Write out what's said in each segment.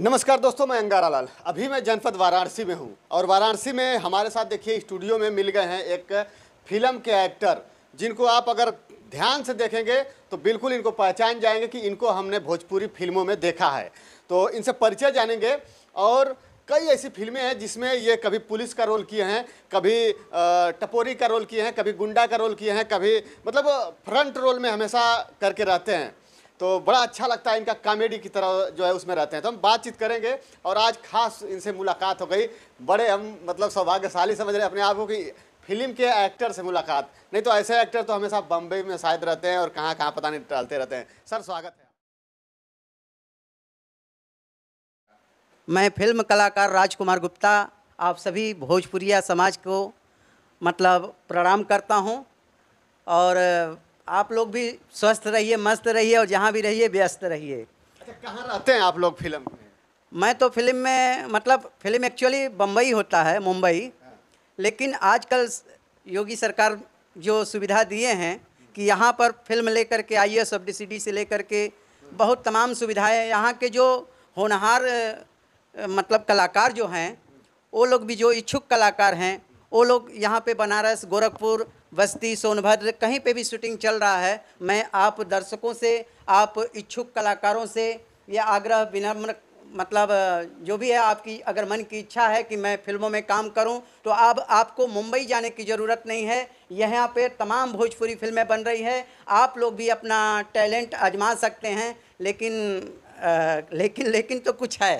नमस्कार दोस्तों मैं अंगारा लाल अभी मैं जनपद वाराणसी में हूँ और वाराणसी में हमारे साथ देखिए स्टूडियो में मिल गए हैं एक फिल्म के एक्टर जिनको आप अगर ध्यान से देखेंगे तो बिल्कुल इनको पहचान जाएंगे कि इनको हमने भोजपुरी फिल्मों में देखा है तो इनसे परिचय जानेंगे और कई ऐसी फिल्में हैं जिसमें ये कभी पुलिस का रोल किए हैं कभी टपोरी का रोल किए हैं कभी गुंडा का रोल किए हैं कभी मतलब फ्रंट रोल में हमेशा करके रहते हैं तो बड़ा अच्छा लगता है इनका कॉमेडी की तरह जो है उसमें रहते हैं तो हम बातचीत करेंगे और आज खास इनसे मुलाकात हो गई बड़े हम मतलब सौभाग्यशाली समझ रहे हैं अपने आप को कि फिल्म के एक्टर से मुलाकात नहीं तो ऐसे एक्टर तो हमेशा बम्बई में शायद रहते हैं और कहाँ कहाँ पता नहीं टालते रहते हैं सर स्वागत है मैं फिल्म कलाकार राजकुमार गुप्ता आप सभी भोजपुरिया समाज को मतलब प्रणाम करता हूँ और आप लोग भी स्वस्थ रहिए मस्त रहिए और जहाँ भी रहिए व्यस्त रहिए अच्छा, कहाँ रहते हैं आप लोग फिल्म में मैं तो फिल्म में मतलब फिल्म एक्चुअली बम्बई होता है मुंबई हाँ। लेकिन आजकल योगी सरकार जो सुविधा दिए हैं कि यहाँ पर फिल्म लेकर के आइए सब्सिडी से लेकर के बहुत तमाम सुविधाएं यहाँ के जो होनहार मतलब कलाकार जो हैं वो लोग भी जो इच्छुक कलाकार हैं वो लोग यहाँ पे बनारस गोरखपुर बस्ती सोनभद्र कहीं पे भी शूटिंग चल रहा है मैं आप दर्शकों से आप इच्छुक कलाकारों से यह आग्रह विनम्र मतलब जो भी है आपकी अगर मन की इच्छा है कि मैं फिल्मों में काम करूं तो अब आप, आपको मुंबई जाने की ज़रूरत नहीं है यहाँ पे तमाम भोजपुरी फिल्में बन रही है आप लोग भी अपना टैलेंट आजमा सकते हैं लेकिन आ, लेकिन लेकिन तो कुछ है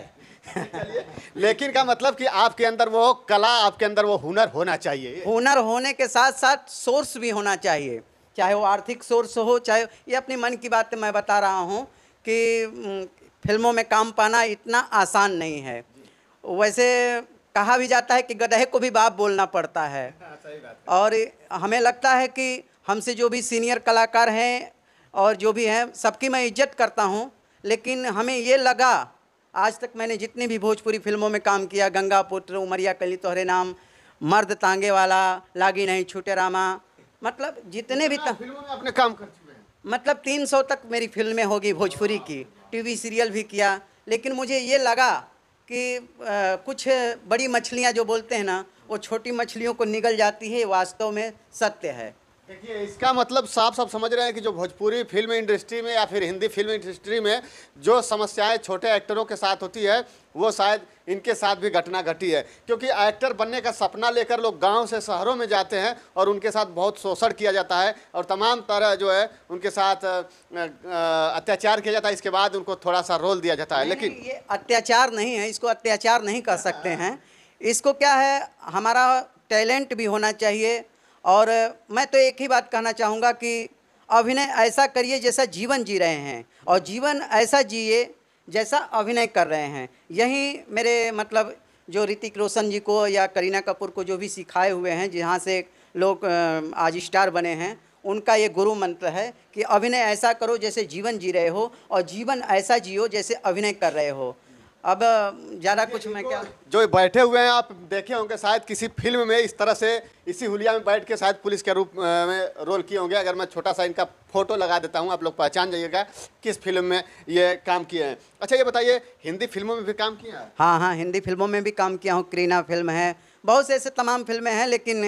लेकिन का मतलब कि आपके अंदर वो कला आपके अंदर वो हुनर होना चाहिए हुनर होने के साथ साथ सोर्स भी होना चाहिए चाहे वो आर्थिक सोर्स हो चाहे ये अपने मन की बात मैं बता रहा हूँ कि फिल्मों में काम पाना इतना आसान नहीं है वैसे कहा भी जाता है कि गधे को भी बाप बोलना पड़ता हाँ, है और हमें लगता है कि हमसे जो भी सीनियर कलाकार हैं और जो भी हैं सबकी मैं इज्जत करता हूँ लेकिन हमें ये लगा आज तक मैंने जितनी भी भोजपुरी फिल्मों में काम किया गंगा पुत्र उमरिया कली तोहरे नाम मर्द तांगे वाला लागी नहीं छूटे रामा मतलब जितने भी फिल्मों में अपने काम कर चुके हैं मतलब 300 तक मेरी फिल्में होगी भोजपुरी की टीवी सीरियल भी किया लेकिन मुझे ये लगा कि आ, कुछ बड़ी मछलियाँ जो बोलते हैं ना वो छोटी मछलियों को निगल जाती है वास्तव में सत्य है देखिए इसका मतलब साफ साफ समझ रहे हैं कि जो भोजपुरी फिल्म इंडस्ट्री में या फिर हिंदी फिल्म इंडस्ट्री में जो समस्याएं छोटे एक्टरों के साथ होती है वो शायद इनके साथ भी घटना घटी है क्योंकि एक्टर बनने का सपना लेकर लोग गांव से शहरों में जाते हैं और उनके साथ बहुत शोषण किया जाता है और तमाम तरह जो है उनके साथ अत्याचार किया जाता है इसके बाद उनको थोड़ा सा रोल दिया जाता है लेकिन ये अत्याचार नहीं है इसको अत्याचार नहीं कर सकते हैं इसको क्या है हमारा टैलेंट भी होना चाहिए और मैं तो एक ही बात कहना चाहूँगा कि अभिनय ऐसा करिए जैसा जीवन जी रहे हैं और जीवन ऐसा जिए जैसा अभिनय कर रहे हैं यही मेरे मतलब जो ऋतिक रोशन जी को या करीना कपूर को जो भी सिखाए हुए हैं जहाँ से लोग आज स्टार बने हैं उनका ये गुरु मंत्र है कि अभिनय ऐसा करो जैसे जीवन जी रहे हो और जीवन ऐसा जियो जैसे अभिनय कर रहे हो अब ज़्यादा कुछ मैं क्या जो बैठे हुए हैं आप देखे होंगे शायद किसी फिल्म में इस तरह से इसी हुलिया में बैठ के शायद पुलिस के रूप में रोल किए होंगे अगर मैं छोटा सा इनका फोटो लगा देता हूं आप लोग पहचान जाइएगा किस फिल्म में ये काम किए हैं अच्छा ये बताइए हिंदी फिल्मों में भी काम किया है हाँ हाँ हिंदी फिल्मों में भी काम किया हूँ करीना फिल्म है बहुत से ऐसे तमाम फिल्में हैं लेकिन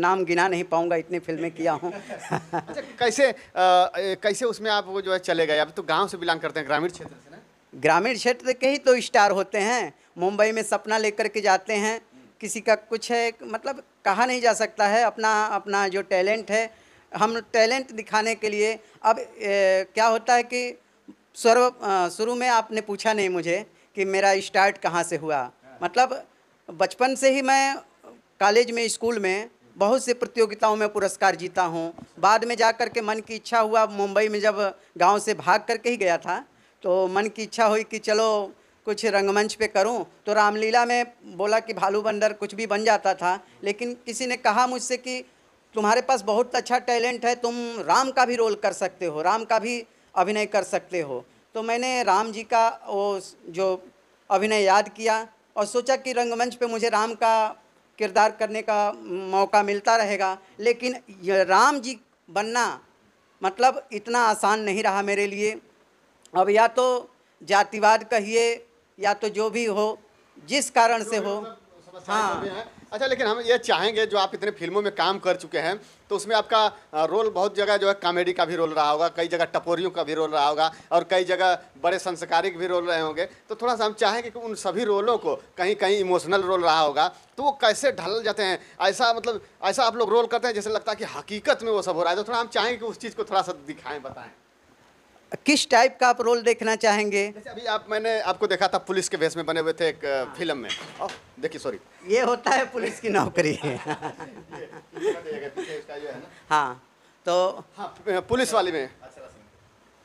नाम गिना नहीं पाऊंगा इतनी फिल्में किया हूँ अच्छा, कैसे आ, कैसे उसमें आप वो जो है चले गए अब तो गाँव से बिलोंग करते हैं ग्रामीण क्षेत्र से ग्रामीण क्षेत्र के ही तो स्टार होते हैं मुंबई में सपना लेकर के जाते हैं किसी का कुछ है मतलब कहा नहीं जा सकता है अपना अपना जो टैलेंट है हम टैलेंट दिखाने के लिए अब ए, क्या होता है कि सर्व शुरू में आपने पूछा नहीं मुझे कि मेरा स्टार्ट कहाँ से हुआ मतलब बचपन से ही मैं कॉलेज में स्कूल में बहुत से प्रतियोगिताओं में पुरस्कार जीता हूँ बाद में जा कर के मन की इच्छा हुआ मुंबई में जब गांव से भाग करके ही गया था तो मन की इच्छा हुई कि चलो कुछ रंगमंच पे करूं तो रामलीला में बोला कि भालू बंदर कुछ भी बन जाता था लेकिन किसी ने कहा मुझसे कि तुम्हारे पास बहुत अच्छा टैलेंट है तुम राम का भी रोल कर सकते हो राम का भी अभिनय कर सकते हो तो मैंने राम जी का वो जो अभिनय याद किया और सोचा कि रंगमंच पे मुझे राम का किरदार करने का मौका मिलता रहेगा लेकिन राम जी बनना मतलब इतना आसान नहीं रहा मेरे लिए अब या तो जातिवाद कहिए या तो जो भी हो जिस कारण से हो हाँ अच्छा लेकिन हम ये चाहेंगे जो आप इतने फिल्मों में काम कर चुके हैं तो उसमें आपका रोल बहुत जगह जो है कॉमेडी का भी रोल रहा होगा कई जगह टपोरियों का भी रोल रहा होगा और कई जगह बड़े संस्कारिक भी रोल रहे होंगे तो थोड़ा सा हम चाहेंगे कि उन सभी रोलों को कहीं कहीं इमोशनल रोल रहा होगा तो वो कैसे ढल जाते हैं ऐसा मतलब ऐसा आप लोग रोल करते हैं जैसे लगता है कि हकीकत में वो सब हो रहा है तो थोड़ा हम चाहेंगे कि उस चीज़ को थोड़ा सा दिखाएँ बताएँ किस टाइप का आप रोल देखना चाहेंगे जैसे अभी आप मैंने आपको देखा था पुलिस के वेश में बने हुए थे एक हाँ। फिल्म में देखिए सॉरी ये होता है पुलिस की नौकरी है हाँ तो हाँ, पुलिस वाली में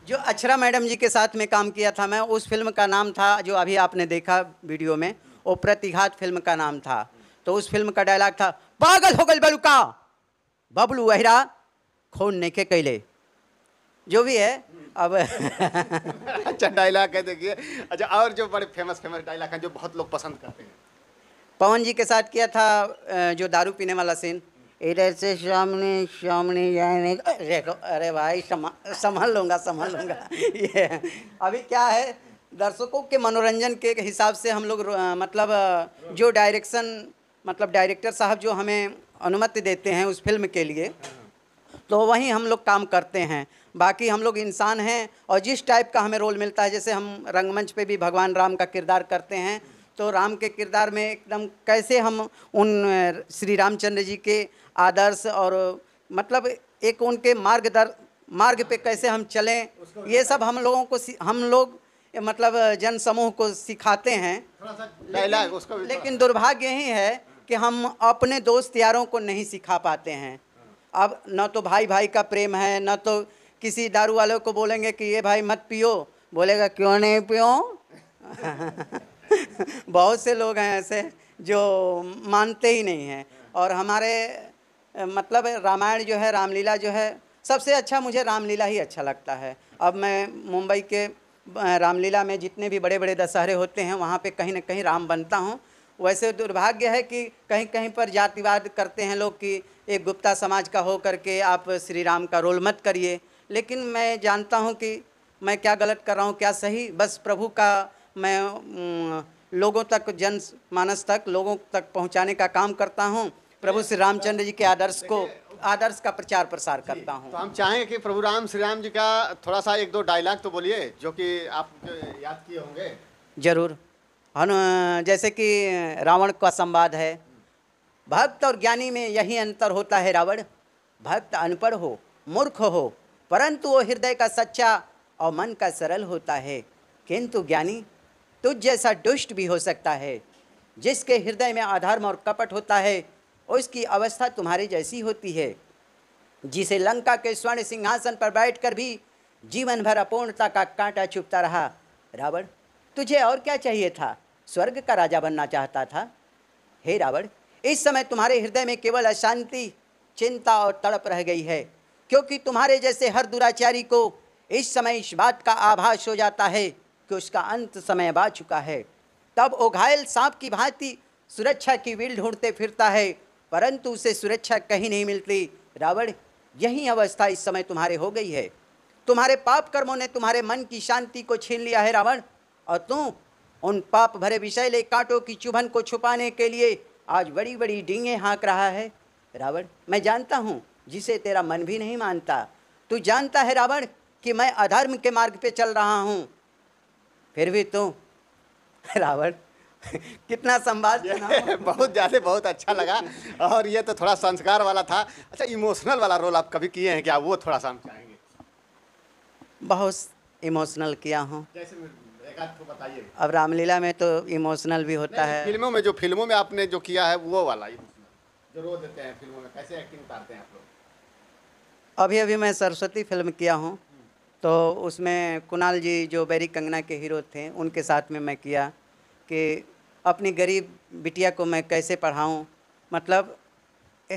जो अक्षरा मैडम जी के साथ में काम किया था मैं उस फिल्म का नाम था जो अभी आपने देखा वीडियो में वो प्रतिघात फिल्म का नाम था तो उस फिल्म का डायलॉग था पागल हो गल बलुका बबलू वहरा खून नहीं के कैले जो भी है अब अच्छा डायलॉग है देखिए अच्छा और जो बड़े फेमस फेमस डायलॉग हैं जो बहुत लोग पसंद करते हैं पवन जी के साथ किया था जो दारू पीने वाला सीन इधर से सामने सामने जाने अरे भाई संभाल लूँगा संभाल लूँगा ये अभी क्या है दर्शकों के मनोरंजन के हिसाब से हम लोग मतलब जो डायरेक्शन मतलब डायरेक्टर साहब जो हमें अनुमति देते हैं उस फिल्म के लिए तो वहीं हम लोग काम करते हैं बाकी हम लोग इंसान हैं और जिस टाइप का हमें रोल मिलता है जैसे हम रंगमंच पे भी भगवान राम का किरदार करते हैं तो राम के किरदार में एकदम कैसे हम उन श्री रामचंद्र जी के आदर्श और मतलब एक उनके दर मार्ग पे कैसे हम चलें ये सब हम लोगों को हम लोग मतलब जन समूह को सिखाते हैं लेकिन, लेकिन दुर्भाग्य यही है कि हम अपने दोस्त यारों को नहीं सिखा पाते हैं अब न तो भाई भाई का प्रेम है न तो किसी दारू वालों को बोलेंगे कि ये भाई मत पियो बोलेगा क्यों नहीं पियो बहुत से लोग हैं ऐसे जो मानते ही नहीं हैं और हमारे मतलब रामायण जो है रामलीला जो है सबसे अच्छा मुझे रामलीला ही अच्छा लगता है अब मैं मुंबई के रामलीला में जितने भी बड़े बड़े दशहरे होते हैं वहाँ पे कहीं ना कहीं राम बनता हूँ वैसे दुर्भाग्य है कि कहीं कहीं पर जातिवाद करते हैं लोग कि एक गुप्ता समाज का हो करके आप श्री राम का रोल मत करिए लेकिन मैं जानता हूँ कि मैं क्या गलत कर रहा हूँ क्या सही बस प्रभु का मैं लोगों तक जन मानस तक लोगों तक पहुँचाने का काम करता हूँ प्रभु श्री रामचंद्र जी के आदर्श को आदर्श का प्रचार प्रसार करता हूँ तो हम चाहें कि प्रभु राम श्री राम जी का थोड़ा सा एक दो डायलॉग तो बोलिए जो कि आप याद किए होंगे जरूर हनु जैसे कि रावण का संवाद है भक्त और ज्ञानी में यही अंतर होता है रावण भक्त अनपढ़ हो मूर्ख हो परंतु वो हृदय का सच्चा और मन का सरल होता है किंतु ज्ञानी तुझ जैसा दुष्ट भी हो सकता है जिसके हृदय में अधर्म और कपट होता है उसकी अवस्था तुम्हारे जैसी होती है जिसे लंका के स्वर्ण सिंहासन पर बैठकर भी जीवन भर अपूर्णता का कांटा चुपता रहा रावण तुझे और क्या चाहिए था स्वर्ग का राजा बनना चाहता था हे रावण इस समय तुम्हारे हृदय में केवल अशांति चिंता और तड़प रह गई है क्योंकि तुम्हारे जैसे हर दुराचारी को इस समय इस बात का आभास हो जाता है कि उसका अंत समय बा चुका है तब वो घायल सांप की भांति सुरक्षा की वील ढूंढते फिरता है परंतु उसे सुरक्षा कहीं नहीं मिलती रावण यही अवस्था इस समय तुम्हारे हो गई है तुम्हारे पाप कर्मों ने तुम्हारे मन की शांति को छीन लिया है रावण और तुम उन पाप भरे विषैले कांटों की चुभन को छुपाने के लिए आज बड़ी बड़ी डींगे हाँक रहा है रावण मैं जानता हूँ जिसे तेरा मन भी नहीं मानता तू जानता है रावण कि मैं अधर्म के मार्ग पे चल रहा हूँ फिर भी तू रावण कितना संवाद बहुत ज़्यादा बहुत अच्छा लगा और ये तो थोड़ा संस्कार वाला था अच्छा इमोशनल वाला रोल आप कभी किए हैं क्या वो थोड़ा सा बहुत इमोशनल किया हूँ तो अब रामलीला में तो इमोशनल भी होता है फिल्मों में जो फिल्मों में आपने जो किया है वो वाला जो रो देते हैं फिल्मों में कैसे एक्टिंग करते हैं आप लोग अभी अभी मैं सरस्वती फिल्म किया हूँ तो उसमें कुणाल जी जो बैरी कंगना के हीरो थे उनके साथ में मैं किया कि अपनी गरीब बिटिया को मैं कैसे पढ़ाऊँ मतलब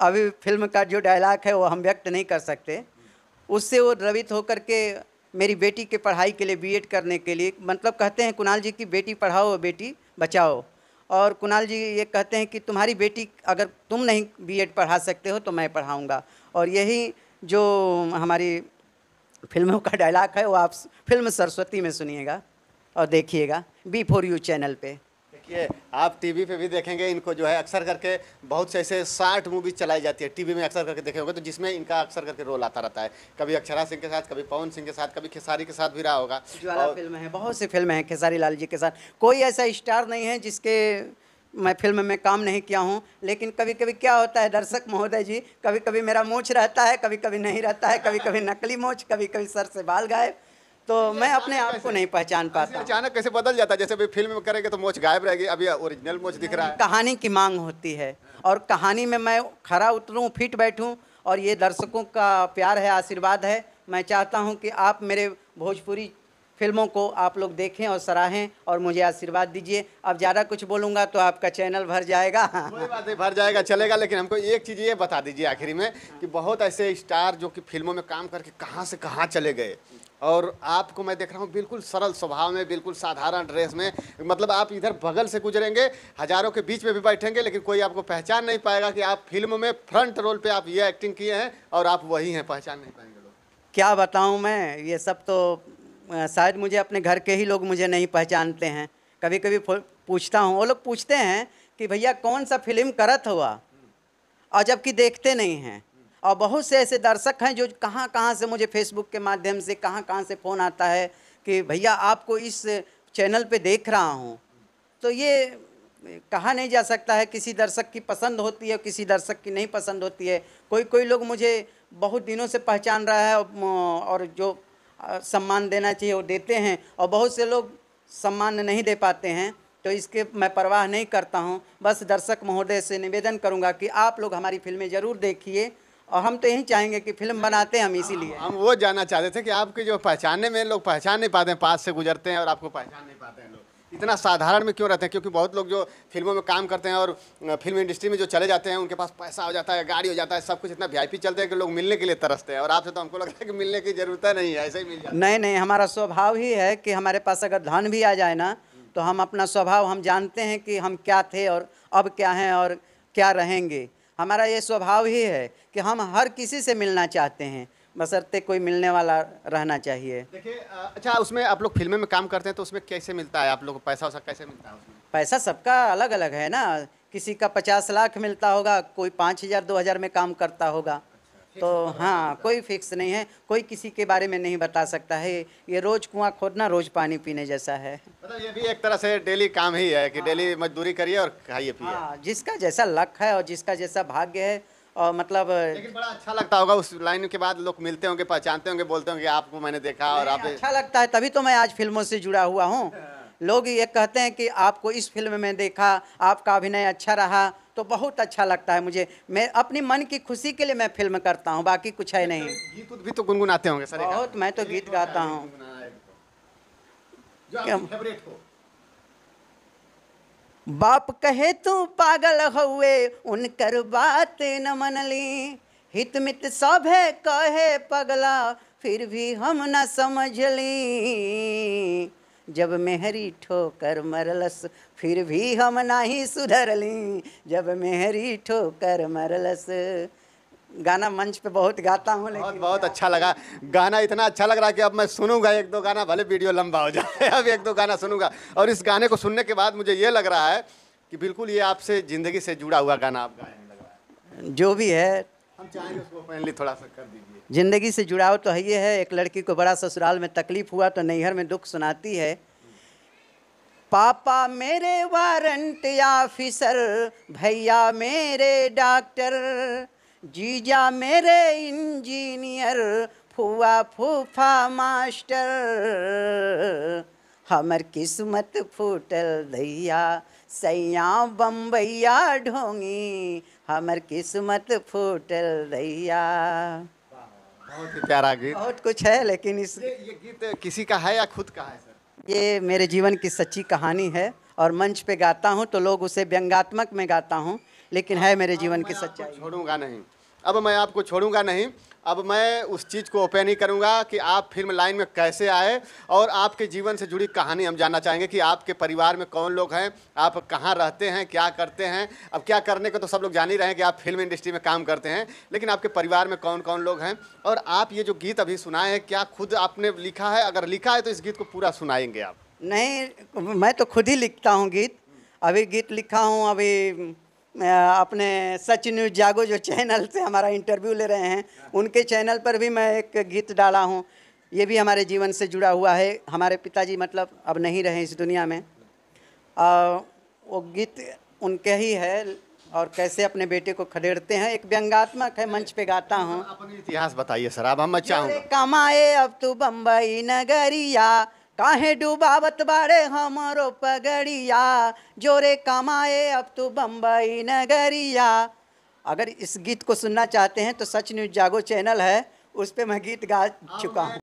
अभी फिल्म का जो डायलॉग है वो हम व्यक्त नहीं कर सकते उससे वो द्रवित होकर के मेरी बेटी के पढ़ाई के लिए बीएड करने के लिए मतलब कहते हैं कुणाल जी की बेटी पढ़ाओ बेटी बचाओ और कुणाल जी ये कहते हैं कि तुम्हारी बेटी अगर तुम नहीं बीएड पढ़ा सकते हो तो मैं पढ़ाऊँगा और यही जो हमारी फिल्मों का डायलॉग है वो आप फिल्म सरस्वती में सुनिएगा और देखिएगा बी फोर यू चैनल पे देखिए आप टीवी पे भी देखेंगे इनको जो है अक्सर करके बहुत से ऐसे साठ मूवी चलाई जाती है टीवी में अक्सर करके देखे होंगे तो जिसमें इनका अक्सर करके रोल आता रहता है कभी अक्षरा सिंह के साथ कभी पवन सिंह के साथ कभी खेसारी के साथ भी रहा होगा ज्वाला और... फिल्म है बहुत सी फिल्म है खेसारी लाल जी के साथ कोई ऐसा स्टार नहीं है जिसके मैं फिल्म में काम नहीं किया हूँ लेकिन कभी कभी क्या होता है दर्शक महोदय जी कभी कभी मेरा मोछ रहता है कभी कभी नहीं रहता है कभी कभी नकली मोछ कभी कभी सर से बाल गायब तो मैं अपने आप को नहीं पहचान पाता अचानक कैसे बदल जाता है जैसे अभी फिल्म में करेंगे तो मोच गायब रहेगी अभी ओरिजिनल मोच दिख रहा है कहानी की मांग होती है और कहानी में मैं खड़ा उतरूँ फिट बैठूँ और ये दर्शकों का प्यार है आशीर्वाद है मैं चाहता हूँ कि आप मेरे भोजपुरी फिल्मों को आप लोग देखें और सराहें और मुझे आशीर्वाद दीजिए अब ज़्यादा कुछ बोलूँगा तो आपका चैनल भर जाएगा बात भर जाएगा चलेगा लेकिन हमको एक चीज़ ये बता दीजिए आखिरी में कि बहुत ऐसे स्टार जो कि फिल्मों में काम करके कहाँ से कहाँ चले गए और आपको मैं देख रहा हूँ बिल्कुल सरल स्वभाव में बिल्कुल साधारण ड्रेस में मतलब आप इधर बगल से गुजरेंगे हजारों के बीच में भी बैठेंगे लेकिन कोई आपको पहचान नहीं पाएगा कि आप फिल्म में फ्रंट रोल पे आप ये एक्टिंग किए हैं और आप वही हैं पहचान नहीं पाएंगे लोग क्या बताऊँ मैं ये सब तो शायद मुझे अपने घर के ही लोग मुझे नहीं पहचानते हैं कभी कभी पूछता हूँ वो लोग पूछते हैं कि भैया कौन सा फिल्म करत हुआ और जबकि देखते नहीं हैं और बहुत से ऐसे दर्शक हैं जो कहाँ कहाँ से मुझे फेसबुक के माध्यम से कहाँ कहाँ से फ़ोन आता है कि भैया आपको इस चैनल पे देख रहा हूँ तो ये कहा नहीं जा सकता है किसी दर्शक की पसंद होती है किसी दर्शक की नहीं पसंद होती है कोई कोई लोग मुझे बहुत दिनों से पहचान रहा है और जो सम्मान देना चाहिए वो देते हैं और बहुत से लोग सम्मान नहीं दे पाते हैं तो इसके मैं परवाह नहीं करता हूँ बस दर्शक महोदय से निवेदन करूँगा कि आप लोग हमारी फिल्में ज़रूर देखिए और हम तो यही चाहेंगे कि फिल्म बनाते हैं हम इसीलिए हम वो जानना चाहते थे कि आपके जो पहचानने में लोग पहचान नहीं पाते हैं पास से गुजरते हैं और आपको पहचान नहीं पाते हैं लोग इतना साधारण में क्यों रहते हैं क्योंकि बहुत लोग जो फिल्मों में काम करते हैं और फिल्म इंडस्ट्री में जो चले जाते हैं उनके पास पैसा हो जाता है गाड़ी हो जाता है सब कुछ इतना वी चलते हैं कि लोग मिलने के लिए तरसते हैं और आपसे तो हमको लगता है कि मिलने की जरूरत नहीं है ऐसे ही मिल जाए नहीं नहीं हमारा स्वभाव ही है कि हमारे पास अगर धन भी आ जाए ना तो हम अपना स्वभाव हम जानते हैं कि हम क्या थे और अब क्या हैं और क्या रहेंगे हमारा ये स्वभाव ही है कि हम हर किसी से मिलना चाहते हैं बसरते कोई मिलने वाला रहना चाहिए देखिए अच्छा उसमें आप लोग फिल्में में काम करते हैं तो उसमें कैसे मिलता है आप लोग पैसा वैसा कैसे मिलता है उसमें पैसा सबका अलग अलग है ना किसी का पचास लाख मिलता होगा कोई पाँच हज़ार दो हज़ार में काम करता होगा तो हाँ कोई फिक्स नहीं है कोई किसी के बारे में नहीं बता सकता है ये रोज कुआं खोदना रोज पानी पीने जैसा है मतलब ये भी एक तरह से डेली काम ही है कि डेली हाँ। मजदूरी करिए और खाइए पिए हाँ जिसका जैसा लक है और जिसका जैसा भाग्य है और मतलब लेकिन बड़ा अच्छा लगता होगा उस लाइन के बाद लोग मिलते होंगे पहचानते होंगे बोलते होंगे आपको मैंने देखा और आप अच्छा लगता है तभी तो मैं आज फिल्मों से जुड़ा हुआ हूँ हाँ। लोग ये कहते हैं कि आपको इस फिल्म में देखा आपका अभिनय अच्छा रहा तो बहुत अच्छा लगता है मुझे मैं अपनी मन की खुशी के लिए मैं फिल्म करता हूँ बाकी कुछ है नहीं अच्छा, गीत भी तो गुनगुनाते होंगे सर बहुत मैं तो गीत गाता हूँ बाप कहे तू पागल हुए उनकर बात न मन ली हित मित है कहे पगला फिर भी हम न समझ ली जब मेहरी ठोकर मरलस फिर भी हम नहीं सुधर ली जब मेहरी ठोकर मरलस गाना मंच पे बहुत गाता हूँ लेकिन बहुत, बहुत अच्छा लगा गाना इतना अच्छा लग रहा कि अब मैं सुनूंगा एक दो गाना भले वीडियो लंबा हो जाए अब एक दो गाना सुनूंगा और इस गाने को सुनने के बाद मुझे ये लग रहा है कि बिल्कुल ये आपसे ज़िंदगी से जुड़ा हुआ गाना आप गाने लग रहा है जो भी है हम चाहेंगे उसको थोड़ा सा कर दीजिए ज़िंदगी से जुड़ाव तो है ये है एक लड़की को बड़ा ससुराल में तकलीफ़ हुआ तो नैहर में दुख सुनाती है पापा मेरे वारंट ऑफिसर भैया मेरे डॉक्टर जीजा मेरे इंजीनियर फुआ फूफा मास्टर हमर किस्मत फूटल दैया सैया बम्बैया ढोंगी हमर किस्मत फूटल दैया बहुत प्यारा गीत बहुत कुछ है लेकिन इस ये, ये गीत किसी का है या खुद का है सर ये मेरे जीवन की सच्ची कहानी है और मंच पे गाता हूँ तो लोग उसे व्यंगात्मक में गाता हूँ लेकिन है मेरे जीवन की सच्चाई छोड़ूंगा नहीं अब मैं आपको छोड़ूंगा नहीं अब मैं उस चीज़ को ओपन ही करूँगा कि आप फिल्म लाइन में कैसे आए और आपके जीवन से जुड़ी कहानी हम जानना चाहेंगे कि आपके परिवार में कौन लोग हैं आप कहाँ रहते हैं क्या करते हैं अब क्या करने को तो सब लोग जान ही रहे हैं कि आप फिल्म इंडस्ट्री में काम करते हैं लेकिन आपके परिवार में कौन कौन लोग हैं और आप ये जो गीत अभी सुनाए हैं क्या खुद आपने लिखा है अगर लिखा है तो इस गीत को पूरा सुनाएंगे आप नहीं मैं तो खुद ही लिखता हूँ गीत अभी गीत लिखा हूँ अभी अपने सच न्यूज जागो जो चैनल से हमारा इंटरव्यू ले रहे हैं उनके चैनल पर भी मैं एक गीत डाला हूँ ये भी हमारे जीवन से जुड़ा हुआ है हमारे पिताजी मतलब अब नहीं रहे इस दुनिया में आ, वो गीत उनके ही है और कैसे अपने बेटे को खदेड़ते हैं एक व्यंगात्मक है मंच पे गाता हूँ इतिहास बताइए सर अब हम कमाए अब तू बम्बई नगरिया काहे डूबावत बारे हमारो पगड़िया जोरे कमाए अब तू बम्बई नगरिया अगर इस गीत को सुनना चाहते हैं तो सच न्यूज जागो चैनल है उस पर मैं गीत गा चुका हूँ